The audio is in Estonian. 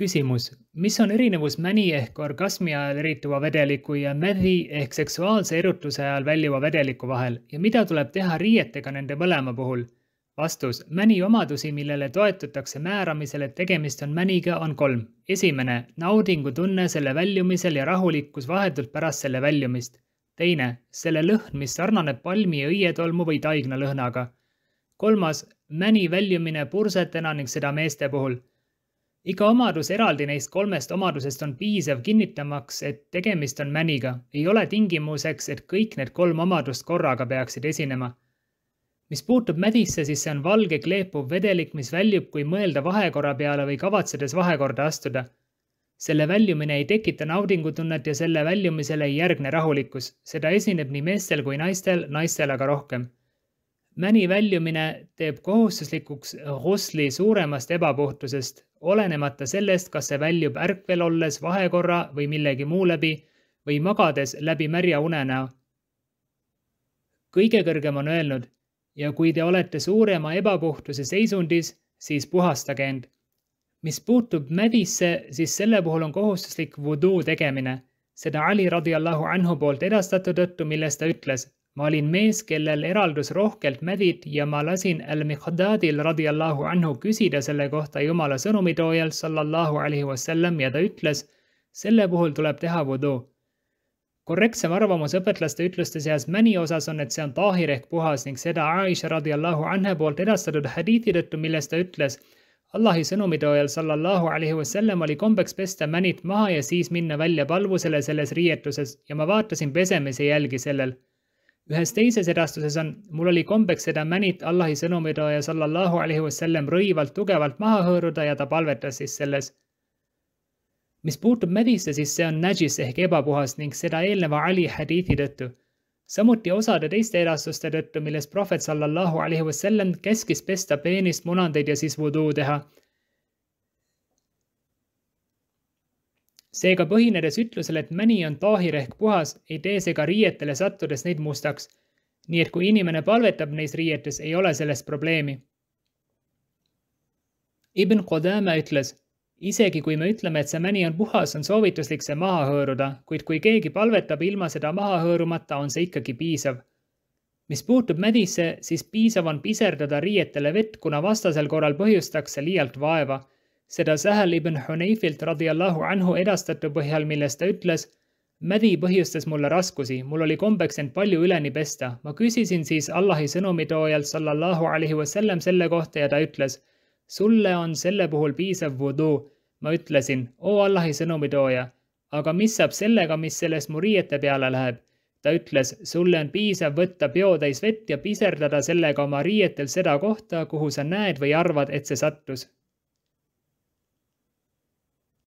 küsimus, mis on erinevus mäni ehk orgasmi ajal erituva vedeliku ja mädi ehk seksuaalse erutuse ajal väljuva vedeliku vahel ja mida tuleb teha riietega nende mõlema puhul? vastus, mäni omadusi, millele toetutakse määramisel, et tegemist on mäniga, on kolm. esimene, naudingutunne selle väljumisel ja rahulikkus vahetult pärast selle väljumist. teine, selle lõhn, mis sarnaneb palmi ja õietolmu või taigna lõhnaga. kolmas, mäni väljumine pursetena ning seda meeste puhul iga omadus eraldi neist kolmest omadusest on piisav kinnitamaks, et tegemist on mäniga, ei ole tingimuseks, et kõik need kolm omadust korraga peaksid esinema. mis puutub mädisse, siis see on valge kleepuv vedelik, mis väljub, kui mõelda vahekorra peale või kavatsedes vahekorda astuda. selle väljumine ei tekita naudingutunnet ja selle väljumisele ei järgne rahulikkus, seda esineb nii meestel kui naistel, naistel aga rohkem mäni väljumine teeb kohustuslikuks rosli suuremast ebapuhtusest, olenemata sellest, kas see väljub ärkvel olles vahekorra või millegi muu läbi või magades läbi märja unenäo. kõige kõrgem on öelnud ja kui te olete suurema ebapuhtuse seisundis, siis puhastage end. mis puutub mädisse, siis selle puhul on kohustuslik vuduu tegemine, seda Ali radiallahu anhu poolt edastatud tõttu, milles ta ütles ma olin mees, kellel eraldus rohkelt mädid ja ma lasin Al-Mikhdadil radiallahu anhu küsida selle kohta Jumala sõnumitoojalt sallallahu alaihi wasallam ja ta ütles, selle puhul tuleb teha vudu. korrektsem arvamus õpetlaste ütluste seas mäni osas on, et see on tahir ehk puhas ning seda Aisha radiallahu anha poolt edastatud hadiidi tõttu, milles ta ütles, Allahi sõnumitoojal sallallahu alaihi wasallam oli kombeks pesta mänid maha ja siis minna välja palvusele selles riietuses ja ma vaatasin pesemise jälgi sellel ühes teises edastuses on, mul oli kombeks seda mänit Allahi sõnumitooja sallallahu alaihi wasallam rõivalt tugevalt maha hõõruda ja ta palvetas siis selles. mis puutub mädisse, siis see on najis ehk ebapuhas ning seda eelneva Ali hadiithi tõttu. samuti osade teiste edastuste tõttu, milles prohvet sallallahu alaihi wasallam käskis pesta peenist munandeid ja siis vuduu teha seega põhinedes ütlusel, et mäni on taahir ehk puhas, ei tee see ka riietele sattudes neid mustaks. nii et kui inimene palvetab neis riietes, ei ole selles probleemi. Ibn Qudama ütles, isegi kui me ütleme, et see mäni on puhas, on soovituslik see maha hõõruda, kuid kui keegi palvetab ilma seda maha hõõrumata, on see ikkagi piisav mis puutub mädisse, siis piisav on piserdada riietele vett, kuna vastasel korral põhjustaks see liialt vaeva seda Sähel ibn Huneifilt radiallahu anhu edastatud põhjal, milles ta ütles. mädi põhjustas mulle raskusi, mul oli kombeks end palju üleni pesta. ma küsisin siis Allahi sõnumitoojalt sallallahu alaihi wasallam selle kohta ja ta ütles. sulle on selle puhul piisav vudu. ma ütlesin, oo Allahi sõnumitooja, aga mis saab sellega, mis sellest mu riiete peale läheb? ta ütles, sulle on piisav võtta peotäis vett ja piserdada sellega oma riietel seda kohta, kuhu sa näed või arvad, et see sattus